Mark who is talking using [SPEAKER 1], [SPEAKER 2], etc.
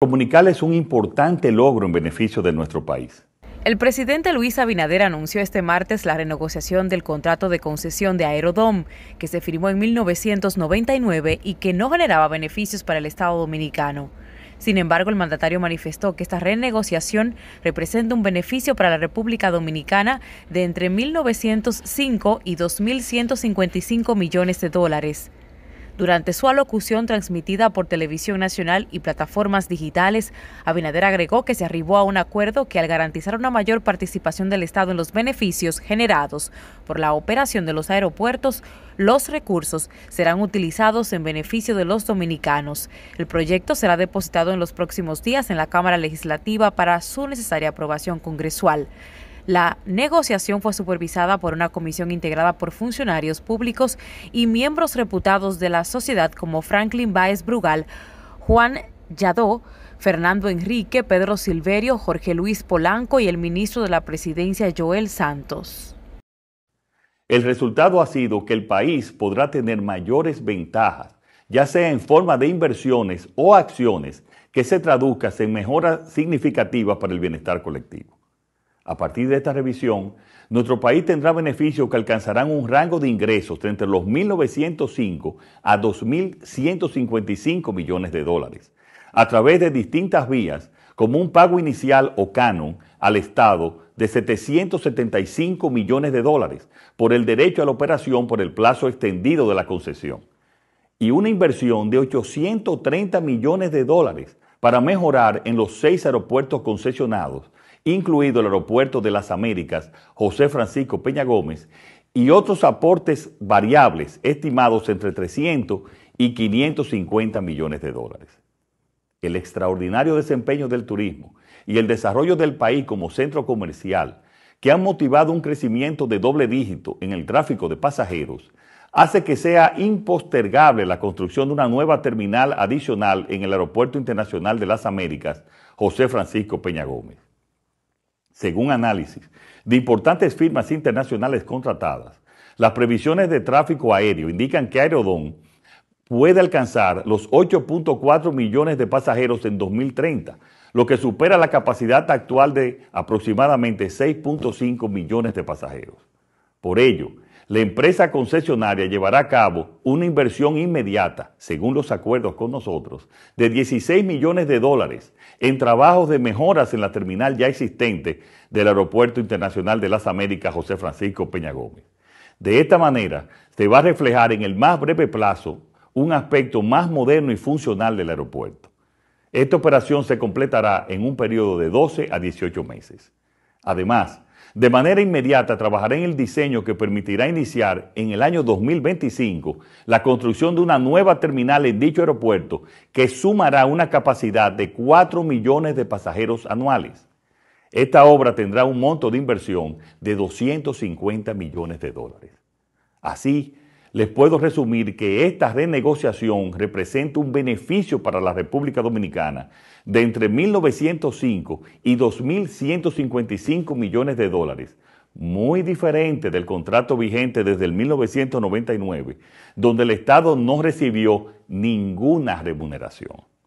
[SPEAKER 1] Comunicarles es un importante logro en beneficio de nuestro país.
[SPEAKER 2] El presidente Luis Abinader anunció este martes la renegociación del contrato de concesión de Aerodom, que se firmó en 1999 y que no generaba beneficios para el Estado dominicano. Sin embargo, el mandatario manifestó que esta renegociación representa un beneficio para la República Dominicana de entre 1.905 y 2.155 millones de dólares. Durante su alocución transmitida por Televisión Nacional y plataformas digitales, Abinader agregó que se arribó a un acuerdo que al garantizar una mayor participación del Estado en los beneficios generados por la operación de los aeropuertos, los recursos serán utilizados en beneficio de los dominicanos. El proyecto será depositado en los próximos días en la Cámara Legislativa para su necesaria aprobación congresual. La negociación fue supervisada por una comisión integrada por funcionarios públicos y miembros reputados de la sociedad como Franklin Baez Brugal, Juan Yadó, Fernando Enrique, Pedro Silverio, Jorge Luis Polanco y el ministro de la Presidencia Joel Santos.
[SPEAKER 1] El resultado ha sido que el país podrá tener mayores ventajas, ya sea en forma de inversiones o acciones que se traduzcan en mejoras significativas para el bienestar colectivo. A partir de esta revisión, nuestro país tendrá beneficios que alcanzarán un rango de ingresos entre los 1.905 a 2.155 millones de dólares, a través de distintas vías, como un pago inicial o canon al Estado de 775 millones de dólares por el derecho a la operación por el plazo extendido de la concesión, y una inversión de 830 millones de dólares para mejorar en los seis aeropuertos concesionados, incluido el Aeropuerto de las Américas José Francisco Peña Gómez, y otros aportes variables estimados entre 300 y 550 millones de dólares. El extraordinario desempeño del turismo y el desarrollo del país como centro comercial, que han motivado un crecimiento de doble dígito en el tráfico de pasajeros, hace que sea impostergable la construcción de una nueva terminal adicional en el Aeropuerto Internacional de las Américas, José Francisco Peña Gómez. Según análisis de importantes firmas internacionales contratadas, las previsiones de tráfico aéreo indican que Aerodón puede alcanzar los 8.4 millones de pasajeros en 2030, lo que supera la capacidad actual de aproximadamente 6.5 millones de pasajeros. Por ello, la empresa concesionaria llevará a cabo una inversión inmediata, según los acuerdos con nosotros, de 16 millones de dólares en trabajos de mejoras en la terminal ya existente del Aeropuerto Internacional de las Américas José Francisco Peña Gómez. De esta manera, se va a reflejar en el más breve plazo un aspecto más moderno y funcional del aeropuerto. Esta operación se completará en un periodo de 12 a 18 meses. Además, de manera inmediata trabajará en el diseño que permitirá iniciar en el año 2025 la construcción de una nueva terminal en dicho aeropuerto que sumará una capacidad de 4 millones de pasajeros anuales. Esta obra tendrá un monto de inversión de 250 millones de dólares. Así, les puedo resumir que esta renegociación representa un beneficio para la República Dominicana de entre 1.905 y 2.155 millones de dólares, muy diferente del contrato vigente desde el 1999, donde el Estado no recibió ninguna remuneración.